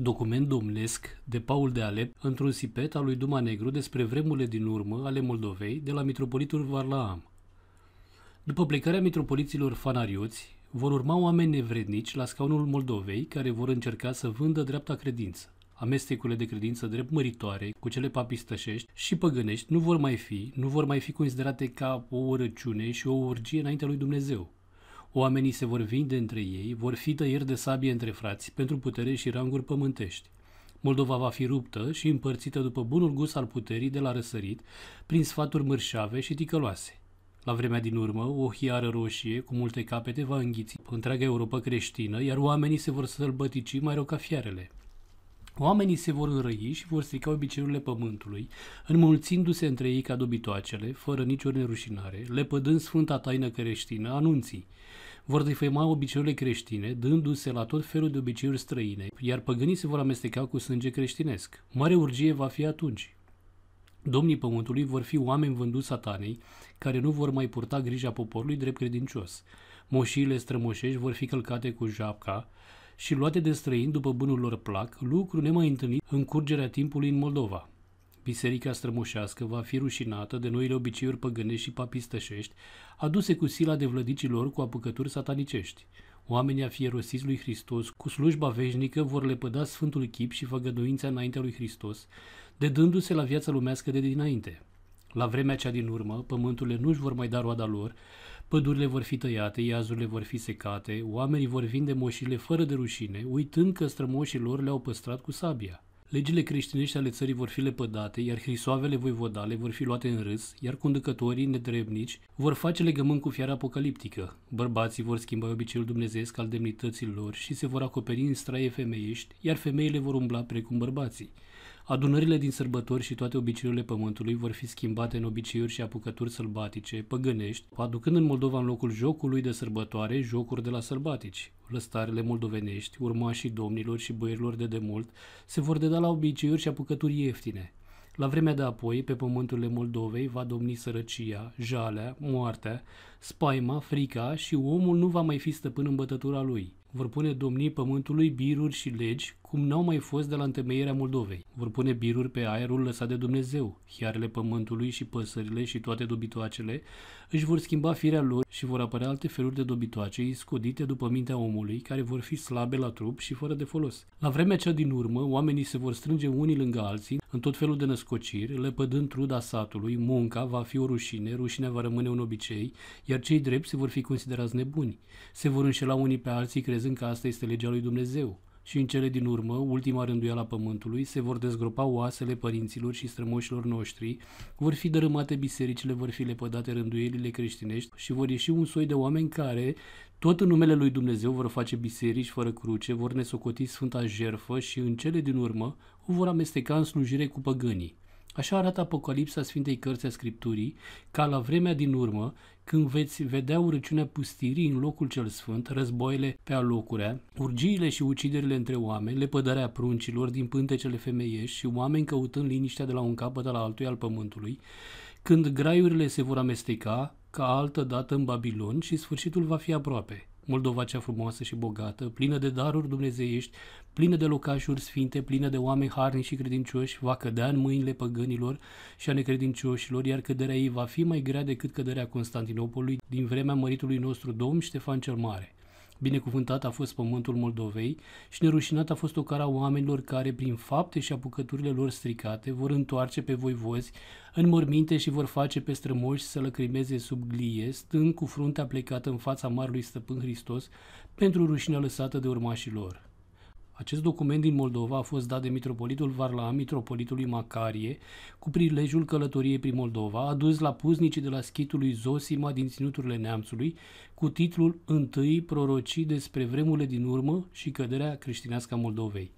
document domnesc de Paul de Alep într-un sipet al lui Duma Negru despre vremurile din urmă ale Moldovei de la mitropolitul Varlaam. După plecarea mitropoliților fanarioți, vor urma oameni nevrednici la scaunul Moldovei care vor încerca să vândă dreapta credință. Amestecurile de credință drept măritoare cu cele papistășești și păgânești nu vor mai fi, nu vor mai fi considerate ca o orăciune și o urgie înaintea lui Dumnezeu. Oamenii se vor vinde între ei, vor fi tăieri de sabie între frați pentru putere și ranguri pământești. Moldova va fi ruptă și împărțită după bunul gust al puterii de la răsărit, prin sfaturi mârșave și ticăloase. La vremea din urmă, o hiară roșie cu multe capete va înghiți întreaga Europa creștină, iar oamenii se vor sălbătici mai rău ca fiarele. Oamenii se vor înrăi și vor strica obiceiurile pământului, înmulțindu-se între ei ca dobitoacele, fără nicio nerușinare, lepădând sfânta taină creștină anunții. Vor defăima obiceiurile creștine, dându-se la tot felul de obiceiuri străine, iar păgânii se vor amesteca cu sânge creștinesc. Mare urgie va fi atunci. Domnii pământului vor fi oameni vânduți satanei, care nu vor mai purta grija poporului drept credincios. Moșiile strămoșești vor fi călcate cu japca, și luate de străini după bunul lor plac, lucru nemai întâlnit în curgerea timpului în Moldova. Biserica strămoșească va fi rușinată de noile obiceiuri păgânești și papistășești, aduse cu sila de vlădicilor cu apucături satanicești. Oamenii afierosiți lui Hristos cu slujba veșnică vor lepăda sfântul chip și făgăduința înaintea lui Hristos, dedându-se la viața lumească de dinainte. La vremea cea din urmă, pământurile nu-și vor mai da roada lor, Pădurile vor fi tăiate, iazurile vor fi secate, oamenii vor vinde moșile fără de rușine, uitând că strămoșii lor le-au păstrat cu sabia. Legile creștinești ale țării vor fi lepădate, iar hrisoavele voivodale vor fi luate în râs, iar conducătorii nedrebnici vor face legământ cu fiara apocaliptică. Bărbații vor schimba obiceiul dumnezeiesc al demnității lor și se vor acoperi în straie femeiești, iar femeile vor umbla precum bărbații. Adunările din sărbători și toate obiceiurile pământului vor fi schimbate în obiceiuri și apucături sălbatice, păgânești, aducând în Moldova în locul jocului de sărbătoare jocuri de la sărbatici. Lăstarele moldovenești, urmașii domnilor și băierilor de demult, se vor deda la obiceiuri și apucături ieftine. La vremea de apoi, pe pământurile Moldovei va domni sărăcia, jalea, moartea, spaima, frica și omul nu va mai fi stăpân în bătătura lui vor pune domnii pământului biruri și legi, cum n-au mai fost de la întemeierea Moldovei. Vor pune biruri pe aerul lăsat de Dumnezeu, hiarele pământului și păsările și toate dobitoacele, își vor schimba firea lor și vor apărea alte feluri de dobitoace scodite după mintea omului, care vor fi slabe la trup și fără de folos. La vremea cea din urmă, oamenii se vor strânge unii lângă alții, în tot felul de născociri, lepădând truda satului, munca va fi o rușine, rușinea va rămâne un obicei, iar cei drepți se vor fi considerați nebuni. Se vor înșela unii pe alții crezând că asta este legea lui Dumnezeu. Și în cele din urmă, ultima rânduială a pământului, se vor dezgropa oasele părinților și strămoșilor noștri, vor fi dărâmate bisericile, vor fi lepădate rânduielile creștinești și vor ieși un soi de oameni care, tot în numele lui Dumnezeu, vor face biserici fără cruce, vor nesocoti sfânta jerfă și în cele din urmă o vor amesteca în slujire cu păgânii. Așa arată Apocalipsa Sfintei Cărți a Scripturii, ca la vremea din urmă, când veți vedea urăciunea pustirii în locul cel sfânt, războile pe alocurea, urgiile și uciderile între oameni, lepădarea pruncilor din pântecele femeiești și oameni căutând liniștea de la un capăt la altul al pământului, când graiurile se vor amesteca, ca altă dată în Babilon și sfârșitul va fi aproape. Moldova cea frumoasă și bogată, plină de daruri dumnezeiești, plină de locașuri sfinte, plină de oameni harni și credincioși, va cădea în mâinile păgânilor și a necredincioșilor, iar căderea ei va fi mai grea decât căderea Constantinopolului din vremea măritului nostru domn Ștefan cel Mare. Binecuvântat a fost pământul Moldovei și nerușinat a fost cara oamenilor care, prin fapte și apucăturile lor stricate, vor întoarce pe voivozi în morminte și vor face pe strămoși să lăcrimeze sub glie, stând cu fruntea plecată în fața Marului Stăpân Hristos pentru rușinea lăsată de urmașii lor. Acest document din Moldova a fost dat de mitropolitul Varla, mitropolitului Macarie, cu prilejul călătoriei prin Moldova, adus la puznicii de la schitul lui Zosima din Ținuturile Neamțului, cu titlul Întâi prorocii despre vremurile din urmă și căderea creștinească a Moldovei.